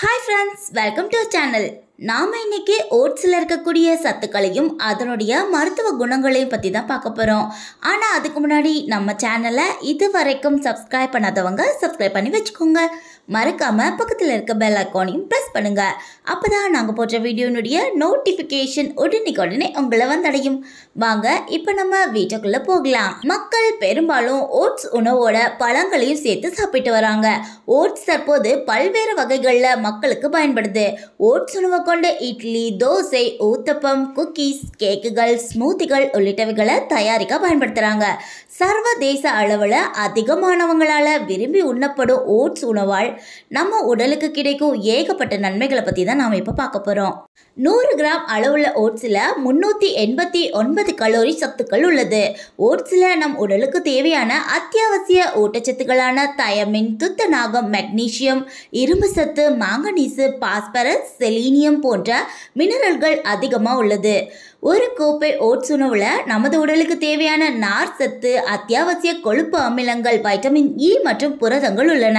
hi friends welcome to channel நாம் இன்னைக்கு ஓட்ஸில் இருக்கக்கூடிய சத்துக்களையும் அதனுடைய மருத்துவ குணங்களையும் பற்றி தான் பார்க்க போகிறோம் ஆனால் அதுக்கு முன்னாடி நம்ம சேனலை இது வரைக்கும் சப்ஸ்கிரைப் பண்ணாதவங்க சப்ஸ்கிரைப் பண்ணி வச்சுக்கோங்க மறக்காமல் பக்கத்தில் இருக்க பெல் ஐக்கானையும் ப்ரெஸ் பண்ணுங்க பண்ணுங்கள் அப்போ தான் நாங்கள் போடுற வீடியோனுடைய நோட்டிஃபிகேஷன் உடனே உடனே உங்களை வந்தடையும் வாங்க இப்போ நம்ம வீட்டுக்குள்ளே போகலாம் மக்கள் பெரும்பாலும் ஓட்ஸ் உணவோட பழங்களையும் சேர்த்து சாப்பிட்டு வராங்க ஓட்ஸ் தற்போது பல்வேறு வகைகளில் மக்களுக்கு பயன்படுது ஓட்ஸ் உணவை கொண்டு இட்லி தோசை ஊத்தப்பம் குக்கீஸ் கேக்குகள் ஸ்மூத்திகள் உள்ளிட்டவைகளை தயாரிக்க பயன்படுத்துகிறாங்க சர்வதேச அளவில் அதிகமானவங்களால் விரும்பி உண்ணப்படும் ஓட்ஸ் உணவால் நம்ம உடலுக்கு கிடைக்கும் ஏகப்பட்ட நன்மைகளை பற்றி தான் நாம் இப்போ பார்க்க போகிறோம் நூறு கிராம் அளவுள்ள ஓட்ஸில் முந்நூற்றி எண்பத்தி ஒன்பது கலோரி சத்துக்கள் உள்ளது ஓட்ஸில் நம் உடலுக்கு தேவையான அத்தியாவசிய ஊட்டச்சத்துக்களான தயமின் துத்தநாகம் மெக்னீசியம் இரும்பு சத்து மாங்கனீசு பாஸ்பரஸ் செலீனியம் போன்ற மினரல்கள் அதிகமாக உள்ளது ஒரு கோப்பை ஓட்ஸ் உணவில் நமது உடலுக்கு தேவையான நார் சத்து அத்தியாவசிய கொழுப்பு அமிலங்கள் வைட்டமின் இ e மற்றும் புரதங்கள் உள்ளன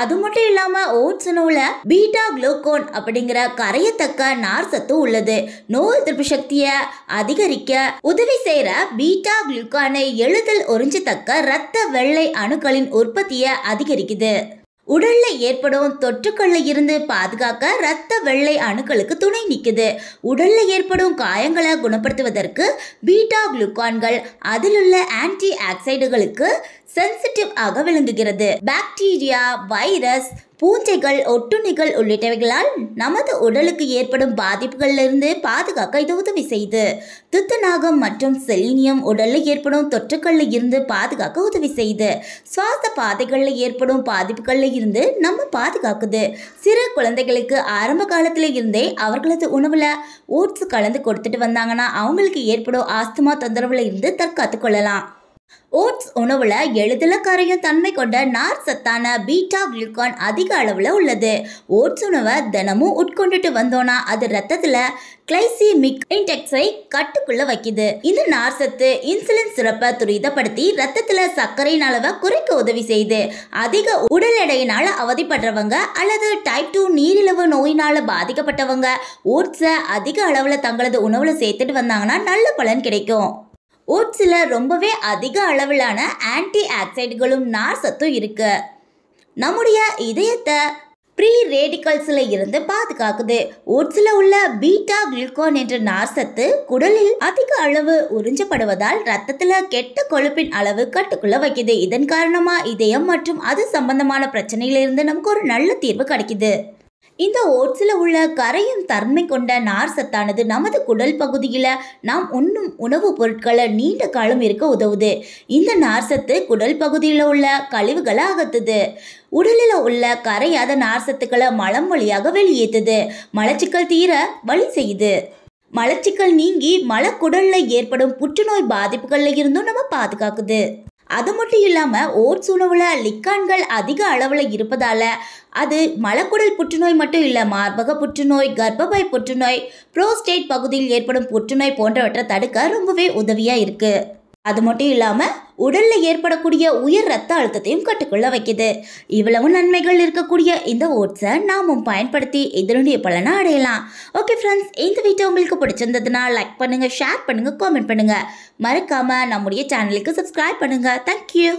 அது மட்டும் இல்லாம ஓட்ஸ் உணவுல பீட்டா குளூக்கோன் அப்படிங்கிற கரையத்தக்க நார் சத்து உள்ளது நோய் எதிர்ப்பு சக்தியை அதிகரிக்க உதவி செய்யற பீட்டா குளுக்கானை எளிதில் உறிஞ்சத்தக்க இரத்த வெள்ளை அணுக்களின் உற்பத்தியை அதிகரிக்குது உடல்ல ஏற்படும் தொற்றுக்கள்ல இருந்து பாதுகாக்க இரத்த வெள்ளை அணுக்களுக்கு துணை நிற்குது உடல்ல ஏற்படும் காயங்களை குணப்படுத்துவதற்கு பீட்டா குளுக்கான்கள் அதிலுள்ள ஆன்டி ஆக்சைடுகளுக்கு சென்சிட்டிவ் ஆக விளங்குகிறது பாக்டீரியா வைரஸ் பூஞ்சைகள் ஒட்டுண்ணிகள் உள்ளிட்டவைகளால் நமது உடலுக்கு ஏற்படும் பாதிப்புகளிலிருந்து பாதுகாக்க இது உதவி செய்து துத்தநாகம் மற்றும் செலினியம் உடலில் ஏற்படும் தொற்றுக்களில் இருந்து பாதுகாக்க உதவி செய்து சுவாச பாதைகளில் ஏற்படும் பாதிப்புகளில் இருந்து நம்ம பாதுகாக்குது சிறு குழந்தைகளுக்கு ஆரம்ப காலத்தில் இருந்தே அவர்களது உணவில் ஓட்ஸ் கலந்து கொடுத்துட்டு வந்தாங்கன்னா அவங்களுக்கு ஏற்படும் ஆஸ்துமா தொந்தரவுல இருந்து தற்காத்து கொள்ளலாம் ஓட்ஸ் உணவுல எளிதில் கரையும் தன்மை கொண்ட நார் சத்தான பீட்டா குளுக்கான் அதிக அளவில் உள்ளது ஓட்ஸ் உணவை தினமும் உட்கொண்டுட்டு வந்தோம்னா அது ரத்தத்தில் கிளைசிமிக் இன்டெக்ஸை கட்டுக்குள்ள வைக்குது இந்த நார் சத்து இன்சுலின் சுரப்பை துரிதப்படுத்தி ரத்தத்தில் சர்க்கரையின் அளவை குறைக்க உதவி செய்து அதிக உடல் எடையினால அவதிப்படுறவங்க அல்லது டைப் டூ நீரிழிவு நோயினால பாதிக்கப்பட்டவங்க ஓட்ஸை அதிக அளவில் தங்களது உணவில் சேர்த்துட்டு வந்தாங்கன்னா நல்ல பலன் கிடைக்கும் ஓட்ஸில் ரொம்பவே அதிக அளவிலான ஆன்டி ஆக்சைடுகளும் நார் சத்தும் இருக்கு நம்முடைய இதயத்தை ப்ரீ ரேடிகல்ஸில் இருந்து பாதுகாக்குது ஓட்ஸில் உள்ள பீட்டா குளுக்கோன் என்ற நார்சத்து குடலில் அதிக அளவு உறிஞ்சப்படுவதால் ரத்தத்தில் கெட்ட கொழுப்பின் அளவு கட்டுக்குள்ள வைக்கிது இதன் காரணமாக இதயம் மற்றும் அது சம்பந்தமான பிரச்சனையிலிருந்து நமக்கு ஒரு நல்ல தீர்வு கிடைக்குது இந்த ஓட்ஸில் உள்ள கரையும் தன்மை கொண்ட நார் சத்தானது நமது குடல் பகுதியில் நாம் உண்ணும் உணவுப் பொருட்களை நீண்ட காலம் இருக்க உதவுது இந்த நார் சத்து குடல் பகுதியில் உள்ள கழிவுகளை அகத்துது உடலில் உள்ள கரையாத நார் சத்துக்களை மலம் வழியாக வெளியேற்றுது மலச்சிக்கல் தீர வழி செய்யுது மலச்சிக்கல் நீங்கி மலக்குடலில் ஏற்படும் புற்றுநோய் பாதிப்புகளில் இருந்தும் நம்ம பாதுகாக்குது அது மட்டும் இல்லாமல் ஓட்ஸ் உணவில் லிக்கான்கள் அதிக அளவில் இருப்பதால் அது மலக்குடல் புற்றுநோய் மட்டும் இல்லை மார்பக புற்றுநோய் கர்ப்பப்பை புற்றுநோய் புரோஸ்டேட் பகுதியில் ஏற்படும் புற்றுநோய் போன்றவற்றை தடுக்க ரொம்பவே உதவியாக இருக்குது அது மட்டும் இல்லாமல் உடலில் ஏற்படக்கூடிய உயர் ரத்த அழுத்தத்தையும் கட்டுக்குள்ள வைக்குது இவ்வளவு நன்மைகள் இருக்கக்கூடிய இந்த ஓட்ஸை நாமும் பயன்படுத்தி இதனுடைய பலனை அடையலாம் ஓகே ஃப்ரெண்ட்ஸ் இந்த வீடியோ உங்களுக்கு பிடிச்சிருந்ததுன்னா லைக் பண்ணுங்கள் ஷேர் பண்ணுங்கள் காமெண்ட் பண்ணுங்கள் மறக்காமல் நம்முடைய சேனலுக்கு சப்ஸ்கிரைப் பண்ணுங்கள் தேங்க்யூ